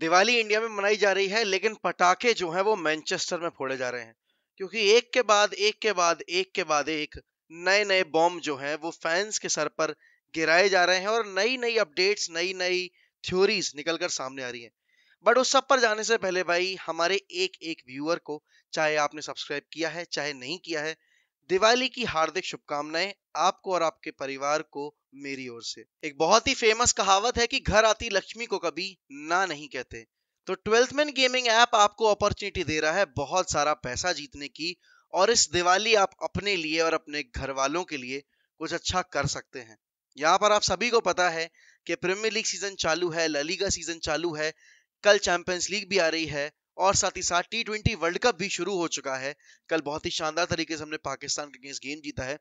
Diwali India में मनाई जा रही है लेकिन पटाखे जो हैं वो मैनचेस्टर में फोड़े जा रहे हैं क्योंकि एक के बाद एक के बाद एक के बाद एक नए नए बॉम्ब जो हैं वो फैंस के सर पर गिराए जा रहे हैं और नई नई अपडेट्स नई नई थ्योरीज निकल कर सामने आ रही हैं बट उस सब पर जाने से पहले भाई हमारे एक एक व्यूअर को चाहे आपने सब्सक्राइब किया है चाहे नहीं किया है दिवाली की हार्दिक शुभकामनाएं आपको और आपके परिवार को मेरी ओर से एक बहुत ही फेमस कहावत है कि घर आती लक्ष्मी को कभी ना नहीं कहते तो ट्वेल्थ मैन गेमिंग ऐप आपको अपॉर्चुनिटी दे रहा है बहुत सारा पैसा जीतने की और इस दिवाली आप अपने लिए और अपने घर वालों के लिए कुछ अच्छा कर सकते हैं यहाँ पर आप सभी को पता है कि प्रीमियर लीग सीजन चालू है ललीगा सीजन चालू है कल चैंपियंस लीग भी आ रही है और साथ ही साथ टी ट्वेंटी वर्ल्ड कप भी शुरू हो चुका है कल बहुत ही शानदार तरीके से हमने पाकिस्तान के अगेंस्ट गेम जीता है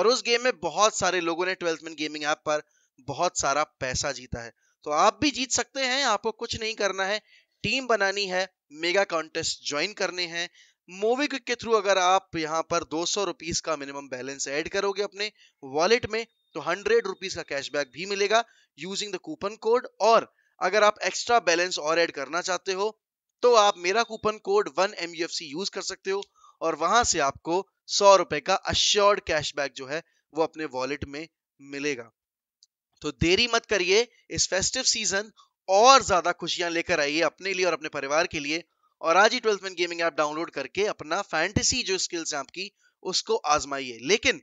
और उस गेम में बहुत सारे लोगों ने ट्वेल्थ मैन गेमिंग ऐप पर बहुत सारा पैसा जीता है तो आप भी जीत सकते हैं आपको कुछ नहीं करना है टीम बनानी है मेगा कॉन्टेस्ट ज्वाइन करने हैं मोवी क्विक के थ्रू अगर आप यहाँ पर दो सौ का मिनिमम बैलेंस ऐड करोगे अपने वॉलेट में तो हंड्रेड रुपीज का कैशबैक भी मिलेगा यूजिंग द कूपन कोड और अगर आप एक्स्ट्रा बैलेंस और ऐड करना चाहते हो तो आप मेरा coupon code one M use कर सकते हो और वहां से आपको सौ रुपए का अश्योर्ड कैशबैक जो है वो अपने वॉलेट में मिलेगा तो देरी मत करिए इस फेस्टिव सीजन और ज्यादा खुशियां लेकर आइए अपने लिए और अपने परिवार के लिए और आज ही ट्वेल्थ गेमिंग ऐप डाउनलोड करके अपना फैंटेसी जो स्किल्स हैं आपकी उसको आजमाइए लेकिन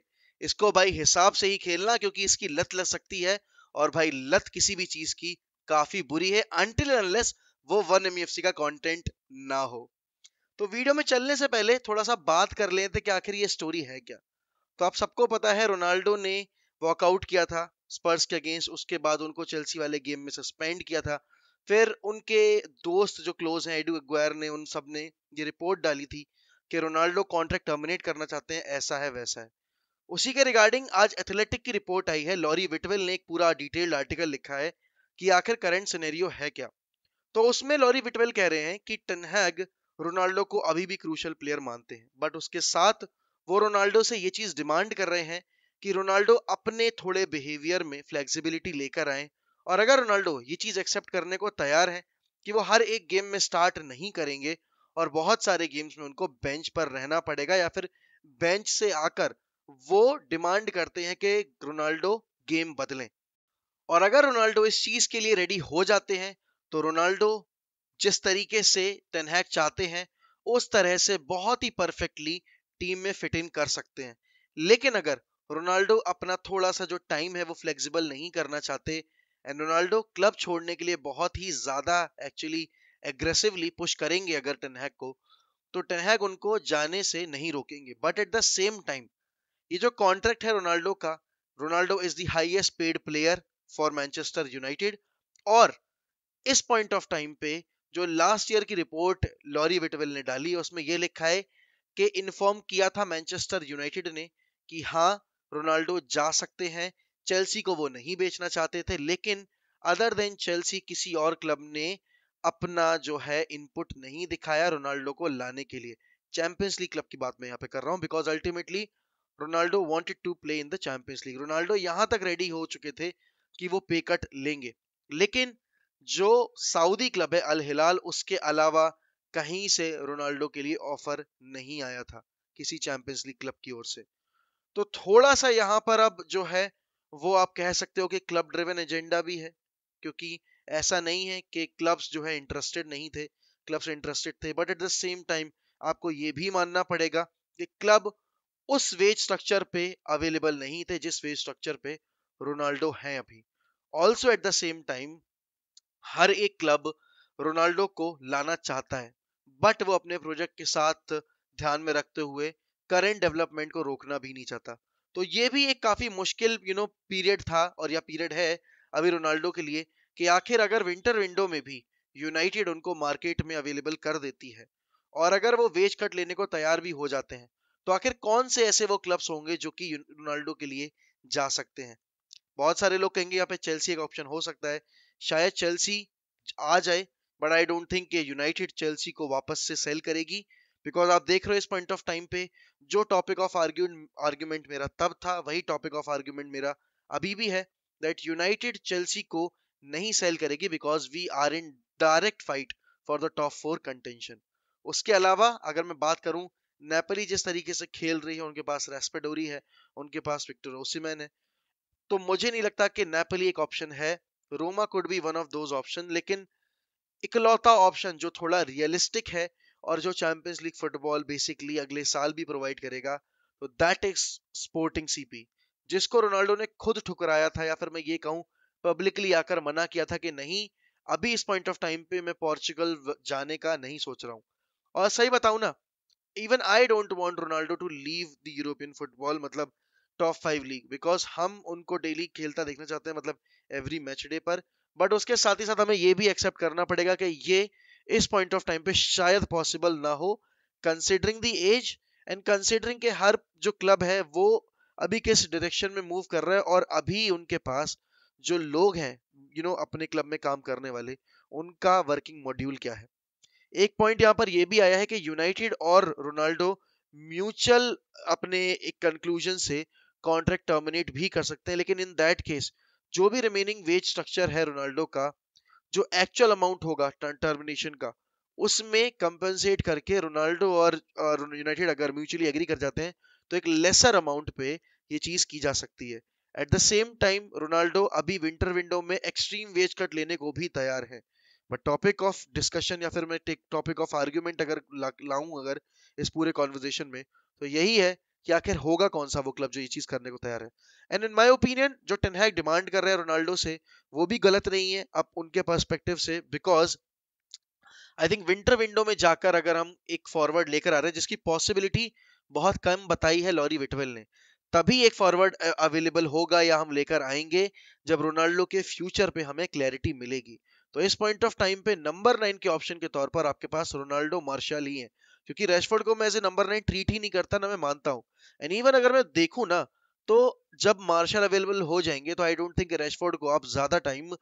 इसको भाई हिसाब से ही खेलना क्योंकि इसकी लत लग सकती है और भाई लत किसी भी चीज की काफी बुरी है अनटिल अनलेस वो वन एम e का कॉन्टेंट ना हो तो वीडियो में चलने से पहले थोड़ा सा बात कर लेते तो कि आखिर ये स्टोरी है क्या तो आप सबको पता है रोनाल्डो ने वॉकआउट किया था स्पर्स के अगेंस्ट उसके बाद उनको चेल्सी वाले गेम में सस्पेंड किया था फिर उनके दोस्त जो क्लोज हैं एडू अग्वायर ने उन सब ने ये रिपोर्ट डाली थी कि रोनाल्डो कॉन्ट्रैक्ट टर्मिनेट करना चाहते हैं ऐसा है वैसा है उसी के रिगार्डिंग आज एथलेटिक की रिपोर्ट आई है लॉरी विटवेल ने एक पूरा डिटेल्ड आर्टिकल लिखा है कि आखिर करंट सिनेरियो है क्या तो उसमें लॉरी विटवेल कह रहे हैं कि टनहैग रोनाल्डो को अभी भी क्रूशल प्लेयर मानते हैं बट उसके साथ वो रोनाल्डो से ये चीज डिमांड कर रहे हैं कि रोनाल्डो अपने थोड़े बिहेवियर में फ्लेक्सिबिलिटी लेकर आए और अगर रोनाल्डो ये चीज एक्सेप्ट करने को तैयार है कि वो हर एक गेम में स्टार्ट नहीं करेंगे और बहुत सारे गेम्स में उनको बेंच पर रहना पड़ेगा या फिर बेंच से आकर वो डिमांड करते हैं कि रोनाल्डो गेम बदलें और अगर रोनाल्डो इस चीज के लिए रेडी हो जाते हैं तो रोनाल्डो जिस तरीके से तनहैक चाहते हैं उस तरह से बहुत ही परफेक्टली टीम में फिट इन कर सकते हैं लेकिन अगर रोनाल्डो अपना थोड़ा सा जो टाइम है वो फ्लेक्सिबल नहीं करना चाहते एंड रोनाल्डो क्लब छोड़ने के लिए बहुत ही ज्यादा एक्चुअली एग्रेसिवली पुश करेंगे अगर टेनहैक को तो टनहैक उनको जाने से नहीं रोकेंगे but at the same time ये जो कॉन्ट्रैक्ट है रोनाल्डो का Ronaldo is the highest paid player for Manchester United और इस पॉइंट ऑफ टाइम पे जो लास्ट ईयर की रिपोर्ट लॉरी विटवेल ने डाली उसमें यह लिखा है कि इन्फॉर्म किया था मैनचेस्टर यूनाइटेड ने कि हाँ रोनाल्डो जा सकते हैं चेल्सी को वो नहीं बेचना चाहते थे लेकिन अदर देन चेल्सी किसी और क्लब ने अपना जो है इनपुट नहीं दिखाया रोनाल्डो को लाने के लिए चैंपियंस लीग क्लब की बात मैं यहाँ पे कर रहा हूँ because ultimately Ronaldo wanted to play in the Champions League Ronaldo यहाँ तक रेडी हो चुके थे कि वो पे कट लेंगे लेकिन जो सऊदी क्लब है अल हिलाल उसके अलावा कहीं से रोनाल्डो के लिए ऑफर नहीं आया था किसी चैंपियंस लीग क्लब की ओर से तो थोड़ा सा यहाँ पर अब जो है वो आप कह सकते हो कि क्लब ड्रिवन एजेंडा भी है क्योंकि ऐसा नहीं है कि क्लब्स जो है इंटरेस्टेड नहीं थे क्लब्स इंटरेस्टेड थे but at the same time आपको ये भी मानना पड़ेगा कि क्लब उस वेज स्ट्रक्चर पे अवेलेबल नहीं थे जिस वेज स्ट्रक्चर पे रोनाल्डो हैं अभी also at the same time हर एक क्लब रोनाल्डो को लाना चाहता है बट वो अपने प्रोजेक्ट के साथ ध्यान में रखते हुए करंट डेवलपमेंट को रोकना भी नहीं चाहता तो ये भी एक काफी मुश्किल यू नो पीरियड था और या पीरियड है अभी रोनाल्डो के लिए कि आखिर अगर विंटर विंडो में भी यूनाइटेड उनको मार्केट में अवेलेबल कर देती है और अगर वो वेज कट लेने को तैयार भी हो जाते हैं तो आखिर कौन से ऐसे वो क्लब्स होंगे जो कि रोनाल्डो के लिए जा सकते हैं बहुत सारे लोग कहेंगे यहाँ पे चेल्सी एक ऑप्शन हो सकता है शायद चेल्सी आ जाए बट आई डोंट थिंक कि यूनाइटेड चेल्सी को वापस से सेल करेगी बिकॉज आप देख रहे हो इस पॉइंट ऑफ टाइम पे जो टॉपिक ऑफ आर्ग्यूमेंट मेरा तब था वही टॉपिक ऑफ आर्ग्यूमेंट मेरा अभी भी है दैट यूनाइटेड चेल्सी को नहीं सेल करेगी because we are in direct fight for the top four contention उसके अलावा अगर मैं बात करूं नेपली जिस तरीके से खेल रही है उनके पास रेस्पेडोरी है उनके पास विक्टर ओसीमैन है तो मुझे नहीं लगता कि नेपली एक ऑप्शन है Roma could be one of those option लेकिन इकलौता ऑप्शन जो थोड़ा रियलिस्टिक है और जो चैंपियंस लीग फुटबॉल बेसिकली अगले साल भी प्रोवाइड करेगा तो दैट इज स्पोर्टिंग सीपी जिसको रोनाल्डो ने खुद ठुकराया था या फिर मैं ये कहूं पब्लिकली आकर मना किया था कि नहीं अभी इस पॉइंट ऑफ टाइम पे मैं पोर्चुगल जाने का नहीं सोच रहा हूँ और सही बताऊ ना even I don't want Ronaldo to leave the European football मतलब टॉप फाइव लीग बिकॉज हम उनको डेली खेलता देखना चाहते हैं मतलब एवरी मैच डे पर बट उसके साथ ही साथ हमें ये भी एक्सेप्ट करना पड़ेगा कि ये इस पॉइंट ऑफ टाइम पे शायद पॉसिबल ना हो considering the age and considering के हर जो क्लब है वो अभी किस डायरेक्शन में मूव कर रहा है और अभी उनके पास जो लोग हैं यू नो अपने क्लब में काम करने वाले उनका वर्किंग मॉड्यूल क्या है एक पॉइंट यहाँ पर यह भी आया है कि यूनाइटेड और रोनाल्डो म्यूचुअल अपने एक कंक्लूजन से कॉन्ट्रैक्ट टर्मिनेट भी कर सकते हैं लेकिन इन दैट केस जो भी रिमेनिंग वेज स्ट्रक्चर है रोनाल्डो का जो एक्चुअल अमाउंट होगा टर्मिनेशन का उसमें कंपनसेट करके रोनाल्डो और यूनाइटेड अगर म्यूचुअली एग्री कर जाते हैं तो एक लेसर अमाउंट पे ये चीज की जा सकती है at the same time Ronaldo अभी विंटर विंडो में एक्सट्रीम वेज कट लेने को भी तैयार है बट टॉपिक ऑफ डिस्कशन या फिर मैं टॉपिक ऑफ आर्ग्यूमेंट अगर लाऊं अगर इस पूरे कॉन्वर्जेशन में तो यही है कि आखिर होगा कौन सा वो क्लब जो ये चीज करने को तैयार है एंड इन माई ओपिनियन जो टेनहैक डिमांड कर रहे हैं रोनाल्डो से वो भी गलत नहीं है अब उनके पर्सपेक्टिव से because I think winter window में जाकर अगर हम एक फॉरवर्ड लेकर आ रहे हैं जिसकी पॉसिबिलिटी बहुत कम बताई है लॉरी विटवेल ने तभी एक फॉरवर्ड अवेलेबल होगा या हम लेकर आएंगे जब रोनाल्डो के फ्यूचर पे हमें क्लैरिटी मिलेगी तो इस पॉइंट ऑफ टाइम पे नंबर नाइन के ऑप्शन के तौर पर आपके पास रोनाल्डो मार्शल ही है क्योंकि रैशफोर्ड को मैं as a number nine treat ही नहीं करता ना मैं मानता हूँ एंड इवन अगर मैं देखूँ ना तो जब मार्शल अवेलेबल हो जाएंगे तो आई डोंट थिंक रैशफोर्ड को आप ज्यादा टाइम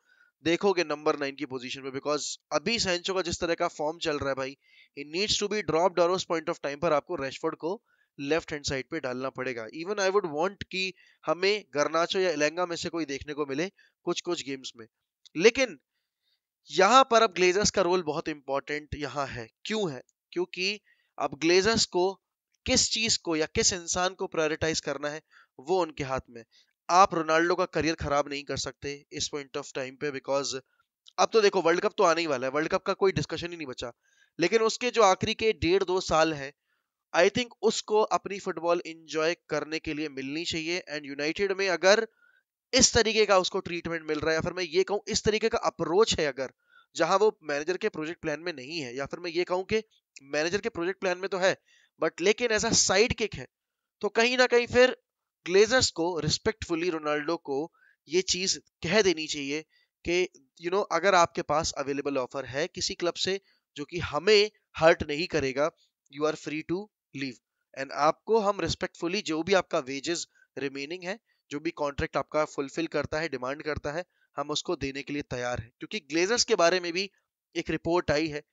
देखोगे नंबर नाइन की पोजीशन पे बिकॉज अभी सेंचो का जिस तरह का फॉर्म चल रहा है भाई it needs to be drop और उस पॉइंट ऑफ टाइम पर आपको रेशफोर्ड को लेफ्ट हैंड साइड पे डालना पड़ेगा इवन आई वुड वांट कि हमें गरनाचो या इलेंगा में से कोई देखने को मिले कुछ कुछ गेम्स में लेकिन यहाँ पर अब ग्लेजर्स का रोल बहुत इंपॉर्टेंट यहाँ है क्यों है क्योंकि अब ग्लेजर्स को किस चीज को या किस इंसान को प्रायोरिटाइज करना है वो उनके हाथ में आप रोनाल्डो का करियर खराब नहीं कर सकते इस पॉइंट ऑफ टाइम पे बिकॉज अब तो देखो वर्ल्ड कप तो आने ही वाला है वर्ल्ड कप का कोई डिस्कशन ही नहीं बचा लेकिन उसके जो आखिरी के डेढ़ दो साल है आई थिंक उसको अपनी फुटबॉल इंजॉय करने के लिए मिलनी चाहिए एंड यूनाइटेड में अगर इस तरीके का उसको ट्रीटमेंट मिल रहा है या फिर मैं ये कहूँ इस तरीके का अप्रोच है अगर जहां वो मैनेजर के प्रोजेक्ट प्लान में नहीं है या फिर मैं ये कहूँ कि मैनेजर के प्रोजेक्ट प्लान में तो है बट लेकिन ऐसा साइड किक है तो कहीं ना कहीं फिर ग्लेजर्स को रिस्पेक्टफुली रोनाल्डो को ये चीज कह देनी चाहिए कि यू नो अगर आपके पास अवेलेबल ऑफर है किसी क्लब से जो कि हमें हर्ट नहीं करेगा you are free to leave and आपको हम रिस्पेक्टफुली जो भी आपका वेजेस रिमेनिंग है जो भी कॉन्ट्रैक्ट आपका फुलफिल करता है डिमांड करता है हम उसको देने के लिए तैयार हैं क्योंकि ग्लेजर्स के बारे में भी एक रिपोर्ट आई है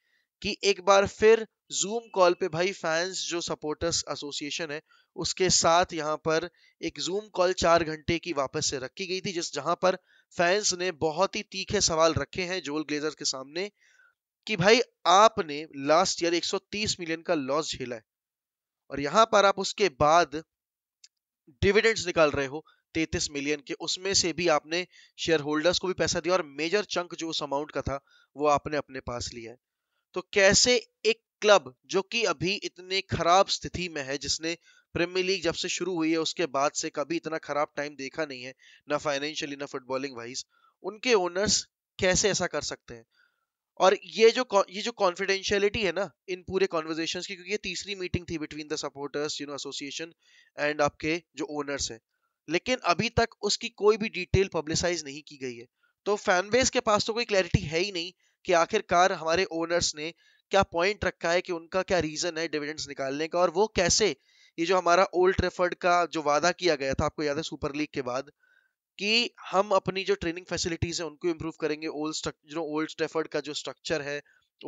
कि एक बार फिर जूम कॉल पे भाई फैंस जो सपोर्टर्स एसोसिएशन है उसके साथ यहाँ पर एक जूम कॉल चार घंटे की वापस से रखी गई थी जिस जहां पर फैंस ने बहुत ही तीखे सवाल रखे हैं जोल ग्लेजर के सामने कि भाई आपने लास्ट ईयर 130 मिलियन का लॉस झेला है और यहां पर आप उसके बाद डिविडेंड्स निकाल रहे हो 33 मिलियन के उसमें से भी आपने शेयर होल्डर्स को भी पैसा दिया और मेजर चंक जो उस अमाउंट का था वो आपने अपने पास लिया है तो कैसे एक क्लब जो कि अभी इतने खराब स्थिति में है जिसने प्रीमियर लीग जब से शुरू हुई है उसके बाद से कभी इतना खराब टाइम देखा नहीं है ना फाइनेंशियली ना फुटबॉलिंग वाइज उनके ओनर्स कैसे ऐसा कर सकते हैं और ये जो ये जो कॉन्फिडेंशियलिटी है ना इन पूरे कॉन्वर्जेशन की क्योंकि ये तीसरी मीटिंग थी between the supporters you know association and आपके जो ओनर्स हैं लेकिन अभी तक उसकी कोई भी डिटेल पब्लिसाइज नहीं की गई है तो फैन बेस के पास तो कोई क्लैरिटी है ही नहीं कि आखिरकार हमारे ओनर्स ने क्या पॉइंट रखा है कि उनका क्या रीजन है डिविडेंड्स निकालने का और वो कैसे ये जो हमारा ओल्ड ट्रेफर्ड का जो वादा किया गया था आपको याद है सुपर लीग के बाद कि हम अपनी जो ट्रेनिंग फैसिलिटीज है उनको इम्प्रूव करेंगे ओल्ड जो ओल्ड ट्रेफर्ड का जो स्ट्रक्चर है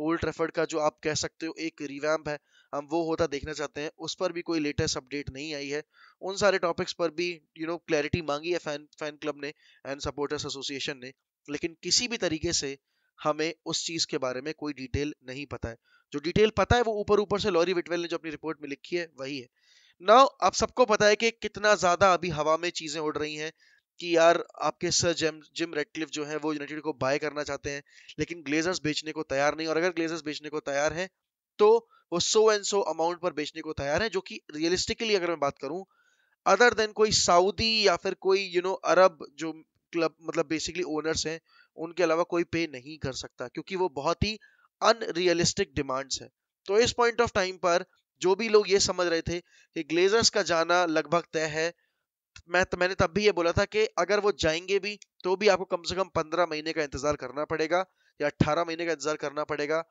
ओल्ड ट्रेफर्ड का जो आप कह सकते हो एक रिवैम्प है हम वो होता देखना चाहते हैं उस पर भी कोई लेटेस्ट अपडेट नहीं आई है उन सारे टॉपिक्स पर भी यू नो क्लैरिटी मांगी है फैन फैन क्लब ने एंड सपोर्टर्स एसोसिएशन ने लेकिन किसी भी तरीके से हमें उस चीज के बारे में कोई डिटेल नहीं पता है जो डिटेल पता है वो ऊपर ऊपर से लॉरी विटवेल ने जो अपनी रिपोर्ट में लिखी है वही है ना आप सबको पता है कि कितना ज्यादा अभी हवा में चीजें उड़ रही हैं कि यार आपके सर जिम जिम रेडक्लिफ जो है वो यूनाइटेड को बाय करना चाहते हैं लेकिन ग्लेजर्स बेचने को तैयार नहीं और अगर ग्लेजर्स बेचने को तैयार है तो वो सो एंड सो अमाउंट पर बेचने को तैयार है जो कि रियलिस्टिकली अगर मैं बात करूं अदर देन कोई सऊदी या फिर कोई यू you नो know, अरब जो क्लब मतलब बेसिकली ओनर्स हैं उनके अलावा कोई पे नहीं कर सकता क्योंकि वो बहुत ही अनरियलिस्टिक डिमांड्स है तो इस पॉइंट ऑफ टाइम पर जो भी लोग ये समझ रहे थे कि ग्लेजर्स का जाना लगभग तय है मैं तो मैंने तब भी ये बोला था कि अगर वो जाएंगे भी तो भी आपको कम से कम पंद्रह महीने का इंतजार करना पड़ेगा या अट्ठारह महीने का इंतजार करना पड़ेगा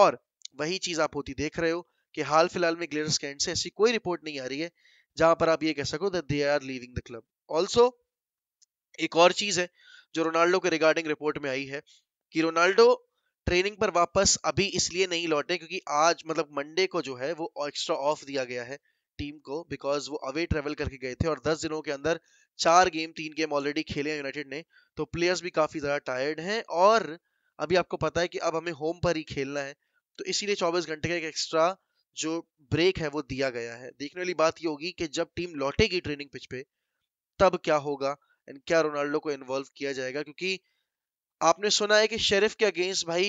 और वही चीज आप होती देख रहे हो कि हाल फिलहाल में ग्लेजर्स के एंड से ऐसी कोई रिपोर्ट नहीं आ रही है जहां पर आप ये कह सको they are leaving the club also एक और चीज है जो रोनाल्डो के रिगार्डिंग रिपोर्ट में आई है कि रोनाल्डो ट्रेनिंग पर वापस अभी इसलिए नहीं लौटे क्योंकि आज मतलब मंडे को जो है वो एक्स्ट्रा ऑफ दिया गया है टीम को बिकॉज वो अवे ट्रेवल करके गए थे और 10 दिनों के अंदर चार गेम तीन गेम ऑलरेडी खेले हैं यूनाइटेड ने तो प्लेयर्स भी काफ़ी ज़्यादा टायर्ड हैं और अभी आपको पता है कि अब हमें होम पर ही खेलना है तो इसीलिए 24 घंटे का एक एक्स्ट्रा जो ब्रेक है वो दिया गया है देखने वाली बात ये होगी कि जब टीम लौटेगी ट्रेनिंग पिच पे तब क्या होगा एंड क्या रोनाल्डो को इन्वॉल्व किया जाएगा क्योंकि आपने सुना है कि शेरिफ के अगेंस्ट भाई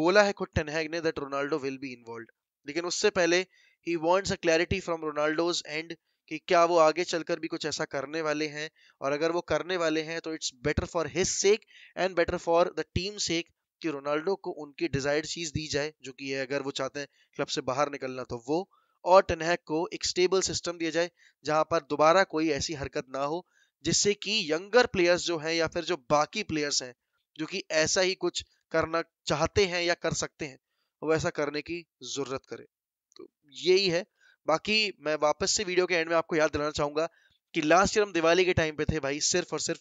बोला है खुद टनहैग ने that Ronaldo will be involve लेकिन उससे पहले ही wants a clarity from Ronaldo's and कि क्या वो आगे चलकर भी कुछ ऐसा करने वाले हैं और अगर वो करने वाले हैं तो it's better for his sake and better for the team sake कि रोनाल्डो को उनकी डिजायर्ड चीज दी जाए जो कि है अगर वो चाहते हैं क्लब से बाहर निकलना तो वो और टनहैक को एक स्टेबल सिस्टम दिया जाए जहां पर दोबारा कोई ऐसी हरकत ना हो जिससे कि यंगर प्लेयर्स जो हैं या फिर जो बाकी प्लेयर्स हैं जो कि ऐसा ही कुछ करना चाहते हैं या कर सकते हैं वो ऐसा करने की जरूरत करे तो यही है बाकी मैं वापस से वीडियो के एंड में आपको याद दिलाना चाहूंगा कि लास्ट ईयर हम दिवाली के टाइम पे थे भाई सिर्फ और सिर्फ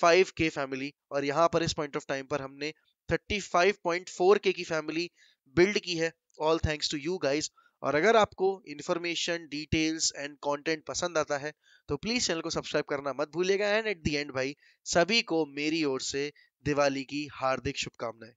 फाइव के फैमिली और यहाँ पर इस पॉइंट ऑफ टाइम पर हमने थर्टी फाइव पॉइंट फोर के की फैमिली बिल्ड की है all thanks to you guys और अगर आपको इन्फॉर्मेशन डिटेल्स एंड कंटेंट पसंद आता है तो प्लीज़ चैनल को सब्सक्राइब करना मत भूलिएगा एंड एट दी एंड भाई सभी को मेरी ओर से दिवाली की हार्दिक शुभकामनाएं